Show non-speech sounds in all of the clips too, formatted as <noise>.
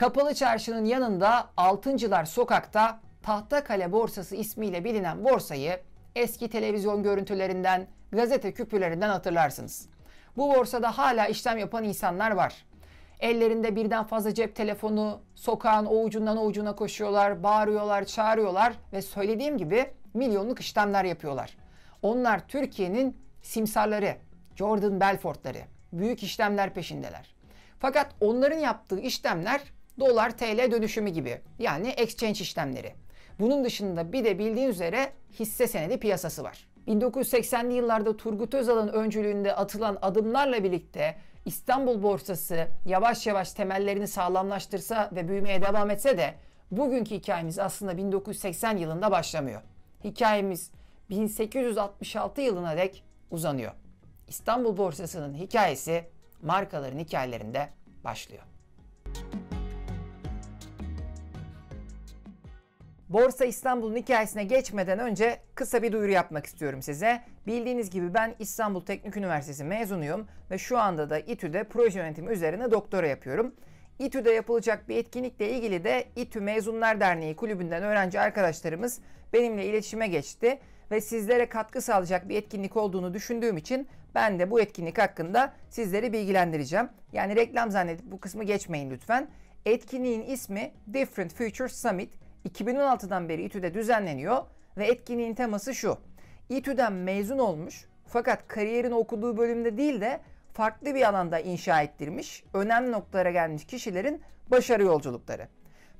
Kapalı Çarşı'nın yanında Altıncılar Sokak'ta Tahta Kale Borsası ismiyle bilinen borsayı eski televizyon görüntülerinden, gazete küpürlerinden hatırlarsınız. Bu borsada hala işlem yapan insanlar var. Ellerinde birden fazla cep telefonu, sokağın o ucundan o ucuna koşuyorlar, bağırıyorlar, çağırıyorlar ve söylediğim gibi milyonluk işlemler yapıyorlar. Onlar Türkiye'nin simsarları, Jordan Belfort'ları. Büyük işlemler peşindeler. Fakat onların yaptığı işlemler dolar TL dönüşümü gibi yani exchange işlemleri. Bunun dışında bir de bildiğin üzere hisse senedi piyasası var. 1980'li yıllarda Turgut Özal'ın öncülüğünde atılan adımlarla birlikte İstanbul borsası yavaş yavaş temellerini sağlamlaştırsa ve büyümeye devam etse de bugünkü hikayemiz aslında 1980 yılında başlamıyor. Hikayemiz 1866 yılına dek uzanıyor. İstanbul borsasının hikayesi markaların hikayelerinde başlıyor. Borsa İstanbul'un hikayesine geçmeden önce kısa bir duyuru yapmak istiyorum size. Bildiğiniz gibi ben İstanbul Teknik Üniversitesi mezunuyum ve şu anda da İTÜ'de proje yönetimi üzerine doktora yapıyorum. İTÜ'de yapılacak bir etkinlikle ilgili de İTÜ Mezunlar Derneği kulübünden öğrenci arkadaşlarımız benimle iletişime geçti ve sizlere katkı sağlayacak bir etkinlik olduğunu düşündüğüm için ben de bu etkinlik hakkında sizleri bilgilendireceğim. Yani reklam zannedip bu kısmı geçmeyin lütfen. Etkinliğin ismi Different Future Summit 2016'dan beri İTÜ'de düzenleniyor ve etkinliğin teması şu. İTÜ'den mezun olmuş fakat kariyerin okuduğu bölümde değil de farklı bir alanda inşa ettirmiş, önemli noktalara gelmiş kişilerin başarı yolculukları.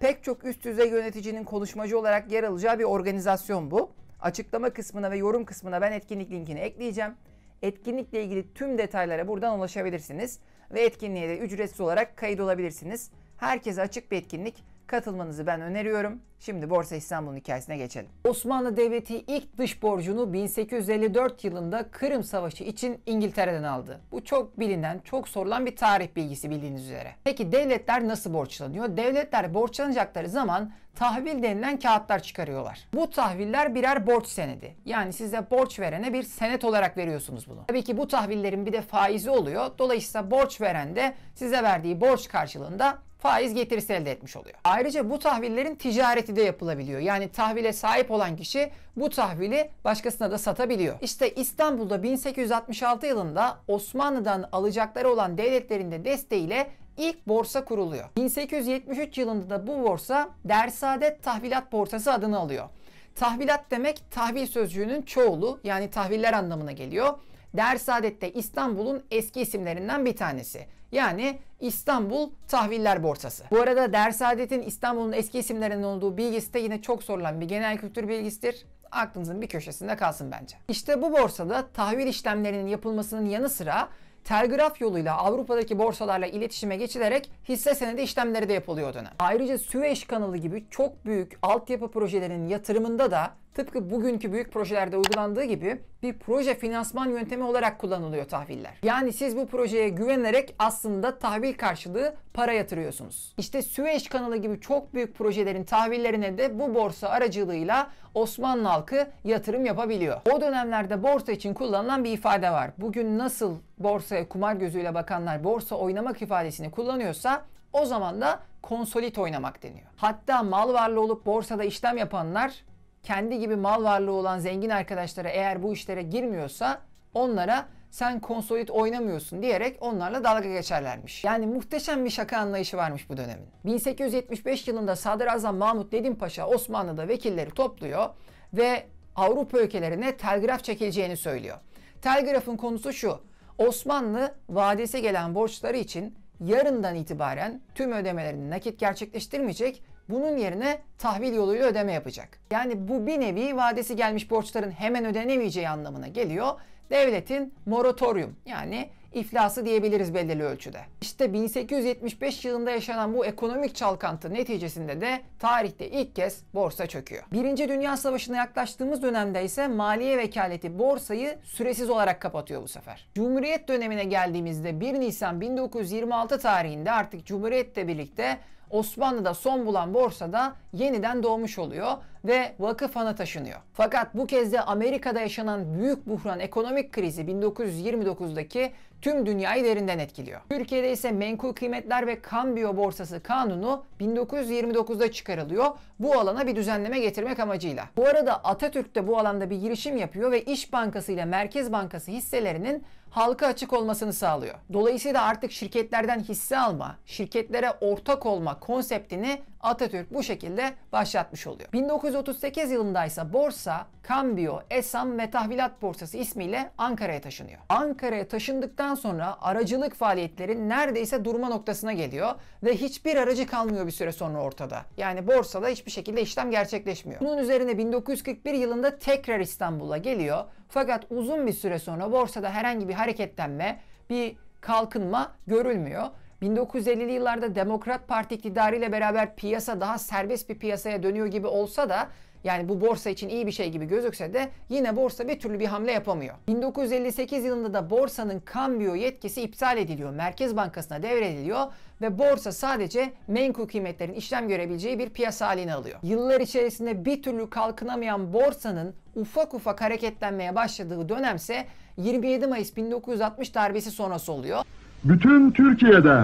Pek çok üst düzey yöneticinin konuşmacı olarak yer alacağı bir organizasyon bu. Açıklama kısmına ve yorum kısmına ben etkinlik linkini ekleyeceğim. Etkinlikle ilgili tüm detaylara buradan ulaşabilirsiniz ve etkinliğe de ücretsiz olarak kayıt olabilirsiniz. Herkese açık bir etkinlik katılmanızı ben öneriyorum. Şimdi Borsa İstanbul'un hikayesine geçelim. Osmanlı Devleti ilk dış borcunu 1854 yılında Kırım Savaşı için İngiltere'den aldı. Bu çok bilinen, çok sorulan bir tarih bilgisi bildiğiniz üzere. Peki devletler nasıl borçlanıyor? Devletler borçlanacakları zaman tahvil denilen kağıtlar çıkarıyorlar. Bu tahviller birer borç senedi. Yani size borç verene bir senet olarak veriyorsunuz bunu. Tabii ki bu tahvillerin bir de faizi oluyor. Dolayısıyla borç veren de size verdiği borç karşılığında faiz getirisi elde etmiş oluyor. Ayrıca bu tahvillerin ticareti de yapılabiliyor. Yani tahvile sahip olan kişi bu tahvili başkasına da satabiliyor. İşte İstanbul'da 1866 yılında Osmanlı'dan alacakları olan devletlerin de desteğiyle ilk borsa kuruluyor. 1873 yılında da bu borsa Dersaadet Tahvilat Borsası adını alıyor. Tahvilat demek tahvil sözcüğünün çoğulu yani tahviller anlamına geliyor. Dersaadet'te İstanbul'un eski isimlerinden bir tanesi. Yani İstanbul Tahviller Borsası. Bu arada Dersaadet'in İstanbul'un eski isimlerinden olduğu bilgisi de yine çok sorulan bir genel kültür bilgisidir aklınızın bir köşesinde kalsın bence. İşte bu borsada tahvil işlemlerinin yapılmasının yanı sıra telgraf yoluyla Avrupa'daki borsalarla iletişime geçilerek hisse senedi işlemleri de yapılıyordu. Ayrıca Süveyş kanalı gibi çok büyük altyapı projelerinin yatırımında da tıpkı bugünkü büyük projelerde uygulandığı gibi bir proje finansman yöntemi olarak kullanılıyor tahviller. Yani siz bu projeye güvenerek aslında tahvil karşılığı para yatırıyorsunuz. İşte Süveyş kanalı gibi çok büyük projelerin tahvillerine de bu borsa aracılığıyla Osmanlı halkı yatırım yapabiliyor. O dönemlerde borsa için kullanılan bir ifade var. Bugün nasıl borsaya kumar gözüyle bakanlar borsa oynamak ifadesini kullanıyorsa o zaman da konsolit oynamak deniyor. Hatta mal varlığı olup borsada işlem yapanlar kendi gibi mal varlığı olan zengin arkadaşlara eğer bu işlere girmiyorsa onlara sen konsolit oynamıyorsun diyerek onlarla dalga geçerlermiş. Yani muhteşem bir şaka anlayışı varmış bu dönemin. 1875 yılında Sadrazam Mahmut Nedim Paşa Osmanlı'da vekilleri topluyor ve Avrupa ülkelerine telgraf çekileceğini söylüyor. Telgrafın konusu şu. Osmanlı vadesi gelen borçları için yarından itibaren tüm ödemelerini nakit gerçekleştirmeyecek, bunun yerine tahvil yoluyla ödeme yapacak. Yani bu bir nevi vadesi gelmiş borçların hemen ödenemeyeceği anlamına geliyor devletin moratorium yani iflası diyebiliriz belirli ölçüde. İşte 1875 yılında yaşanan bu ekonomik çalkantı neticesinde de tarihte ilk kez borsa çöküyor. Birinci Dünya Savaşı'na yaklaştığımız dönemde ise maliye vekaleti borsayı süresiz olarak kapatıyor bu sefer. Cumhuriyet dönemine geldiğimizde 1 Nisan 1926 tarihinde artık Cumhuriyet'le birlikte Osmanlı'da son bulan borsada yeniden doğmuş oluyor ve vakıf ana taşınıyor. Fakat bu kez de Amerika'da yaşanan büyük buhran ekonomik krizi 1929'daki tüm dünyayı derinden etkiliyor. Türkiye'de ise menkul kıymetler ve kambiyo borsası kanunu 1929'da çıkarılıyor. Bu alana bir düzenleme getirmek amacıyla. Bu arada Atatürk de bu alanda bir girişim yapıyor ve İş Bankası ile Merkez Bankası hisselerinin halka açık olmasını sağlıyor. Dolayısıyla artık şirketlerden hisse alma, şirketlere ortak olma konseptini Atatürk bu şekilde başlatmış oluyor. 19 1938 yılında ise borsa Cambio, Esam ve Tahvilat Borsası ismiyle Ankara'ya taşınıyor. Ankara'ya taşındıktan sonra aracılık faaliyetleri neredeyse durma noktasına geliyor ve hiçbir aracı kalmıyor bir süre sonra ortada. Yani borsada hiçbir şekilde işlem gerçekleşmiyor. Bunun üzerine 1941 yılında tekrar İstanbul'a geliyor. Fakat uzun bir süre sonra borsada herhangi bir hareketlenme, bir kalkınma görülmüyor. 1950'li yıllarda Demokrat Parti iktidarıyla beraber piyasa daha serbest bir piyasaya dönüyor gibi olsa da yani bu borsa için iyi bir şey gibi gözükse de yine borsa bir türlü bir hamle yapamıyor. 1958 yılında da borsanın kambiyo yetkisi iptal ediliyor. Merkez Bankası'na devrediliyor ve borsa sadece menkul kıymetlerin işlem görebileceği bir piyasa haline alıyor. Yıllar içerisinde bir türlü kalkınamayan borsanın ufak ufak hareketlenmeye başladığı dönemse 27 Mayıs 1960 darbesi sonrası oluyor bütün Türkiye'de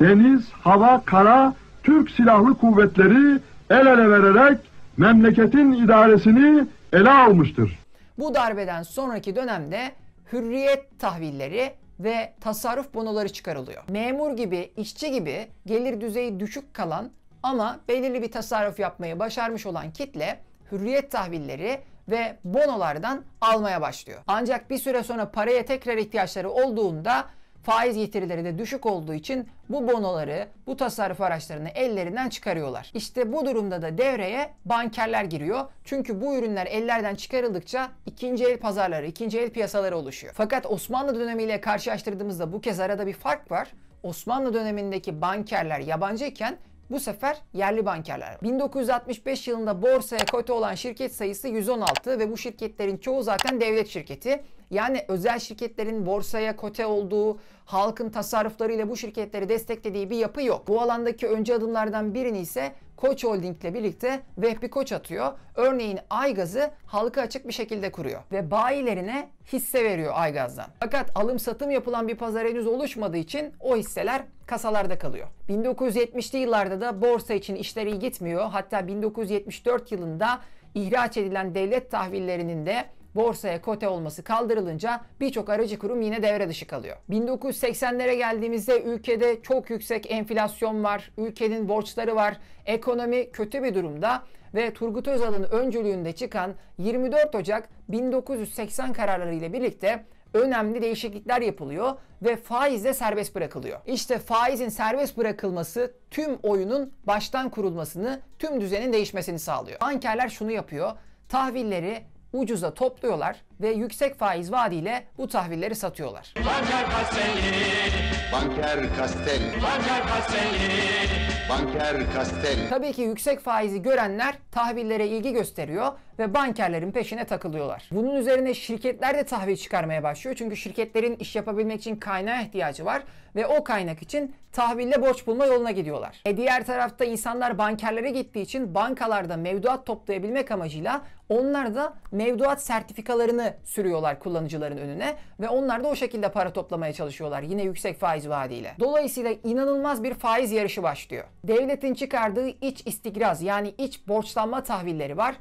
deniz, hava, kara Türk Silahlı Kuvvetleri el ele vererek memleketin idaresini ele almıştır. Bu darbeden sonraki dönemde hürriyet tahvilleri ve tasarruf bonoları çıkarılıyor. Memur gibi, işçi gibi gelir düzeyi düşük kalan ama belirli bir tasarruf yapmayı başarmış olan kitle hürriyet tahvilleri ve bonolardan almaya başlıyor. Ancak bir süre sonra paraya tekrar ihtiyaçları olduğunda faiz getirileri de düşük olduğu için bu bonoları, bu tasarruf araçlarını ellerinden çıkarıyorlar. İşte bu durumda da devreye bankerler giriyor. Çünkü bu ürünler ellerden çıkarıldıkça ikinci el pazarları, ikinci el piyasaları oluşuyor. Fakat Osmanlı dönemiyle karşılaştırdığımızda bu kez arada bir fark var. Osmanlı dönemindeki bankerler yabancıyken bu sefer yerli bankerler. 1965 yılında borsaya kote olan şirket sayısı 116 ve bu şirketlerin çoğu zaten devlet şirketi. Yani özel şirketlerin borsaya kote olduğu, halkın tasarruflarıyla bu şirketleri desteklediği bir yapı yok. Bu alandaki önce adımlardan birini ise Koç Holding ile birlikte Vehbi Koç atıyor. Örneğin Aygaz'ı halka açık bir şekilde kuruyor ve bayilerine hisse veriyor Aygaz'dan. Fakat alım satım yapılan bir pazar henüz oluşmadığı için o hisseler kasalarda kalıyor. 1970'li yıllarda da borsa için işleri gitmiyor. Hatta 1974 yılında ihraç edilen devlet tahvillerinin de borsaya kote olması kaldırılınca birçok aracı kurum yine devre dışı kalıyor. 1980'lere geldiğimizde ülkede çok yüksek enflasyon var, ülkenin borçları var, ekonomi kötü bir durumda ve Turgut Özal'ın öncülüğünde çıkan 24 Ocak 1980 kararları ile birlikte önemli değişiklikler yapılıyor ve faiz de serbest bırakılıyor. İşte faizin serbest bırakılması tüm oyunun baştan kurulmasını, tüm düzenin değişmesini sağlıyor. Bankerler şunu yapıyor. Tahvilleri ucuza topluyorlar ve yüksek faiz vaadiyle bu tahvilleri satıyorlar. Banker Castelli, Banker Castelli, Banker Castelli, Banker Castelli. Tabii ki yüksek faizi görenler tahvillere ilgi gösteriyor ve bankerlerin peşine takılıyorlar. Bunun üzerine şirketler de tahvil çıkarmaya başlıyor. Çünkü şirketlerin iş yapabilmek için kaynağa ihtiyacı var ve o kaynak için tahville borç bulma yoluna gidiyorlar. E diğer tarafta insanlar bankerlere gittiği için bankalarda mevduat toplayabilmek amacıyla onlar da mevduat sertifikalarını sürüyorlar kullanıcıların önüne ve onlar da o şekilde para toplamaya çalışıyorlar yine yüksek faiz vaadiyle. Dolayısıyla inanılmaz bir faiz yarışı başlıyor. Devletin çıkardığı iç istikraz yani iç borçlanma tahvilleri var.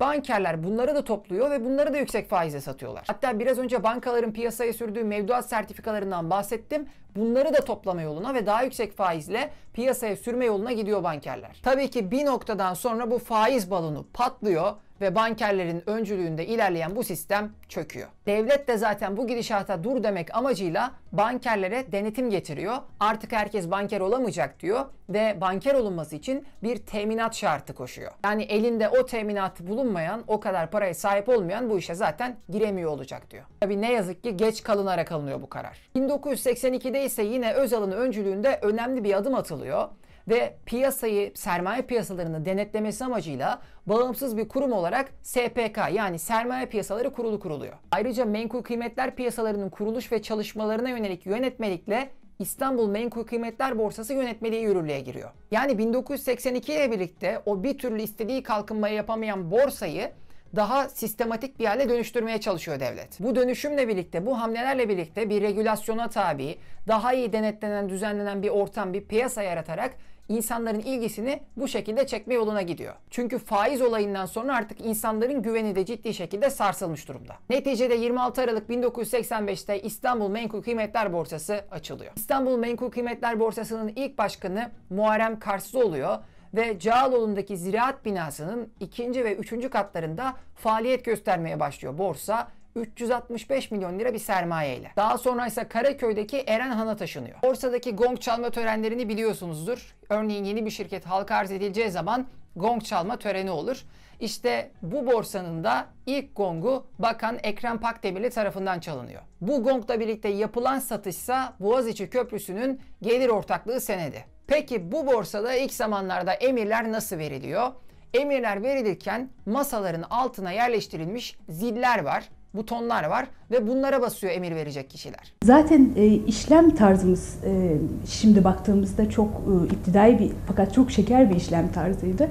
Bankerler bunları da topluyor ve bunları da yüksek faizle satıyorlar. Hatta biraz önce bankaların piyasaya sürdüğü mevduat sertifikalarından bahsettim. Bunları da toplama yoluna ve daha yüksek faizle piyasaya sürme yoluna gidiyor bankerler. Tabii ki bir noktadan sonra bu faiz balonu patlıyor ve bankerlerin öncülüğünde ilerleyen bu sistem çöküyor. Devlet de zaten bu gidişata dur demek amacıyla bankerlere denetim getiriyor. Artık herkes banker olamayacak diyor ve banker olunması için bir teminat şartı koşuyor. Yani elinde o teminatı bulunmayan, o kadar paraya sahip olmayan bu işe zaten giremiyor olacak diyor. Tabii ne yazık ki geç kalınarak alınıyor bu karar. 1982'de ise yine Özal'ın öncülüğünde önemli bir adım atılıyor ve piyasayı sermaye piyasalarını denetlemesi amacıyla bağımsız bir kurum olarak SPK yani Sermaye Piyasaları Kurulu kuruluyor. Ayrıca menkul kıymetler piyasalarının kuruluş ve çalışmalarına yönelik yönetmelikle İstanbul Menkul Kıymetler Borsası yönetmeliği yürürlüğe giriyor. Yani 1982 ile birlikte o bir türlü istediği kalkınmayı yapamayan borsayı daha sistematik bir hale dönüştürmeye çalışıyor devlet. Bu dönüşümle birlikte, bu hamlelerle birlikte bir regülasyona tabi, daha iyi denetlenen, düzenlenen bir ortam, bir piyasa yaratarak insanların ilgisini bu şekilde çekme yoluna gidiyor. Çünkü faiz olayından sonra artık insanların güveni de ciddi şekilde sarsılmış durumda. Neticede 26 Aralık 1985'te İstanbul Menkul Kıymetler Borsası açılıyor. İstanbul Menkul Kıymetler Borsası'nın ilk başkanı Muharrem Karslı oluyor ve Cağaloğlu'ndaki ziraat binasının ikinci ve üçüncü katlarında faaliyet göstermeye başlıyor borsa 365 milyon lira bir sermayeyle. Daha sonra ise Karaköy'deki Eren Han'a taşınıyor. Borsadaki gong çalma törenlerini biliyorsunuzdur. Örneğin yeni bir şirket halka arz edileceği zaman gong çalma töreni olur. İşte bu borsanın da ilk gongu Bakan Ekrem Pakdemirli tarafından çalınıyor. Bu gongla birlikte yapılan satışsa Boğaziçi Köprüsü'nün gelir ortaklığı senedi. Peki bu borsada ilk zamanlarda emirler nasıl veriliyor? Emirler verilirken masaların altına yerleştirilmiş ziller var, butonlar var ve bunlara basıyor emir verecek kişiler. Zaten e, işlem tarzımız e, şimdi baktığımızda çok e, iptidai bir fakat çok şeker bir işlem tarzıydı.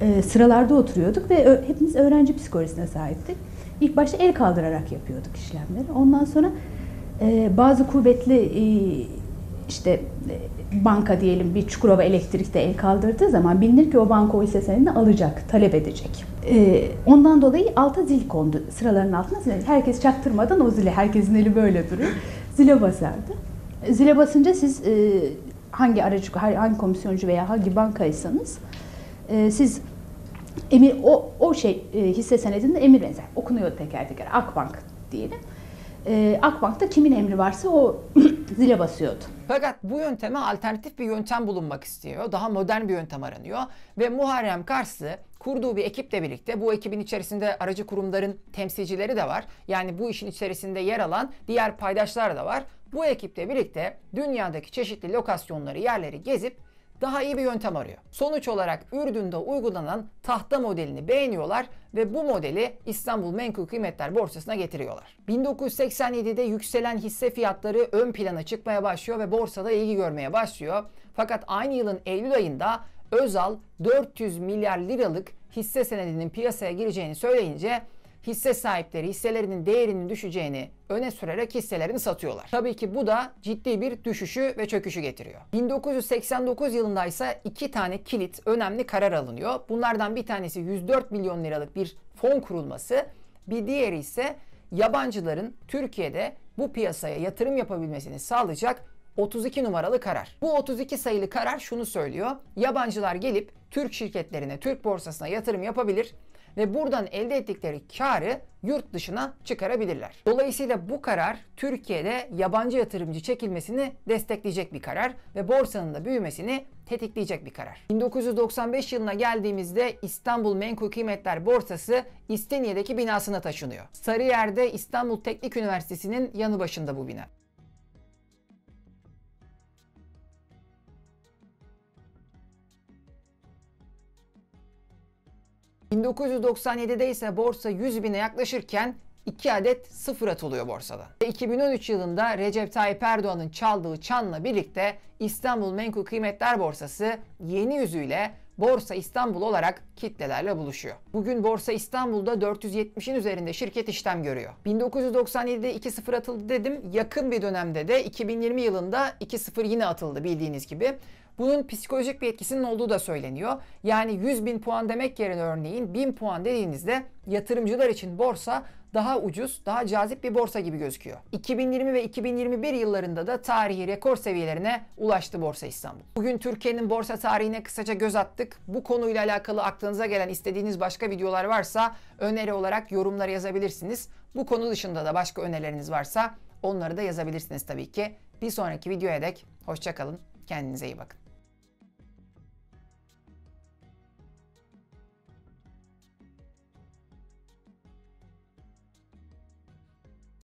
E, sıralarda oturuyorduk ve ö, hepimiz öğrenci psikolojisine sahiptik. İlk başta el kaldırarak yapıyorduk işlemleri. Ondan sonra e, bazı kuvvetli e, işte e, banka diyelim bir Çukurova Elektrik'te el kaldırdığı zaman bilinir ki o banka o hisse alacak, talep edecek. E, ondan dolayı alta zil kondu. Sıraların altına zil. Herkes çaktırmadan o zile, herkesin eli böyle duruyor. Zile basardı. Zile basınca siz e, hangi aracı, hangi komisyoncu veya hangi bankaysanız e, siz emir o o şey e, hisse senedinde emir benzer okunuyor teker teker Akbank diyelim e, Akbank'ta kimin emri varsa o <clears throat> zile basıyordu. Fakat bu yönteme alternatif bir yöntem bulunmak istiyor. Daha modern bir yöntem aranıyor. Ve Muharrem Karslı kurduğu bir ekiple birlikte bu ekibin içerisinde aracı kurumların temsilcileri de var. Yani bu işin içerisinde yer alan diğer paydaşlar da var. Bu ekiple birlikte dünyadaki çeşitli lokasyonları, yerleri gezip daha iyi bir yöntem arıyor. Sonuç olarak Ürdün'de uygulanan tahta modelini beğeniyorlar ve bu modeli İstanbul Menkul Kıymetler Borsası'na getiriyorlar. 1987'de yükselen hisse fiyatları ön plana çıkmaya başlıyor ve borsada ilgi görmeye başlıyor. Fakat aynı yılın Eylül ayında Özal 400 milyar liralık hisse senedinin piyasaya gireceğini söyleyince hisse sahipleri hisselerinin değerinin düşeceğini öne sürerek hisselerini satıyorlar. Tabii ki bu da ciddi bir düşüşü ve çöküşü getiriyor. 1989 yılında ise iki tane kilit önemli karar alınıyor. Bunlardan bir tanesi 104 milyon liralık bir fon kurulması, bir diğeri ise yabancıların Türkiye'de bu piyasaya yatırım yapabilmesini sağlayacak 32 numaralı karar. Bu 32 sayılı karar şunu söylüyor. Yabancılar gelip Türk şirketlerine, Türk borsasına yatırım yapabilir ve buradan elde ettikleri karı yurt dışına çıkarabilirler. Dolayısıyla bu karar Türkiye'de yabancı yatırımcı çekilmesini destekleyecek bir karar ve borsanın da büyümesini tetikleyecek bir karar. 1995 yılına geldiğimizde İstanbul Menkul Kıymetler Borsası İstinye'deki binasına taşınıyor. Sarıyer'de İstanbul Teknik Üniversitesi'nin yanı başında bu bina. 1997'de ise borsa 100 bine yaklaşırken 2 adet sıfır atılıyor borsada. 2013 yılında Recep Tayyip Erdoğan'ın çaldığı çanla birlikte İstanbul Menkul Kıymetler Borsası yeni yüzüyle Borsa İstanbul olarak kitlelerle buluşuyor. Bugün Borsa İstanbul'da 470'in üzerinde şirket işlem görüyor. 1997'de 2.0 atıldı dedim. Yakın bir dönemde de 2020 yılında 2.0 yine atıldı bildiğiniz gibi. Bunun psikolojik bir etkisinin olduğu da söyleniyor. Yani 100 bin puan demek yerine örneğin 1000 puan dediğinizde yatırımcılar için borsa daha ucuz, daha cazip bir borsa gibi gözüküyor. 2020 ve 2021 yıllarında da tarihi rekor seviyelerine ulaştı Borsa İstanbul. Bugün Türkiye'nin borsa tarihine kısaca göz attık. Bu konuyla alakalı aklınıza gelen istediğiniz başka videolar varsa öneri olarak yorumlara yazabilirsiniz. Bu konu dışında da başka önerileriniz varsa onları da yazabilirsiniz tabii ki. Bir sonraki videoya dek hoşçakalın, kendinize iyi bakın.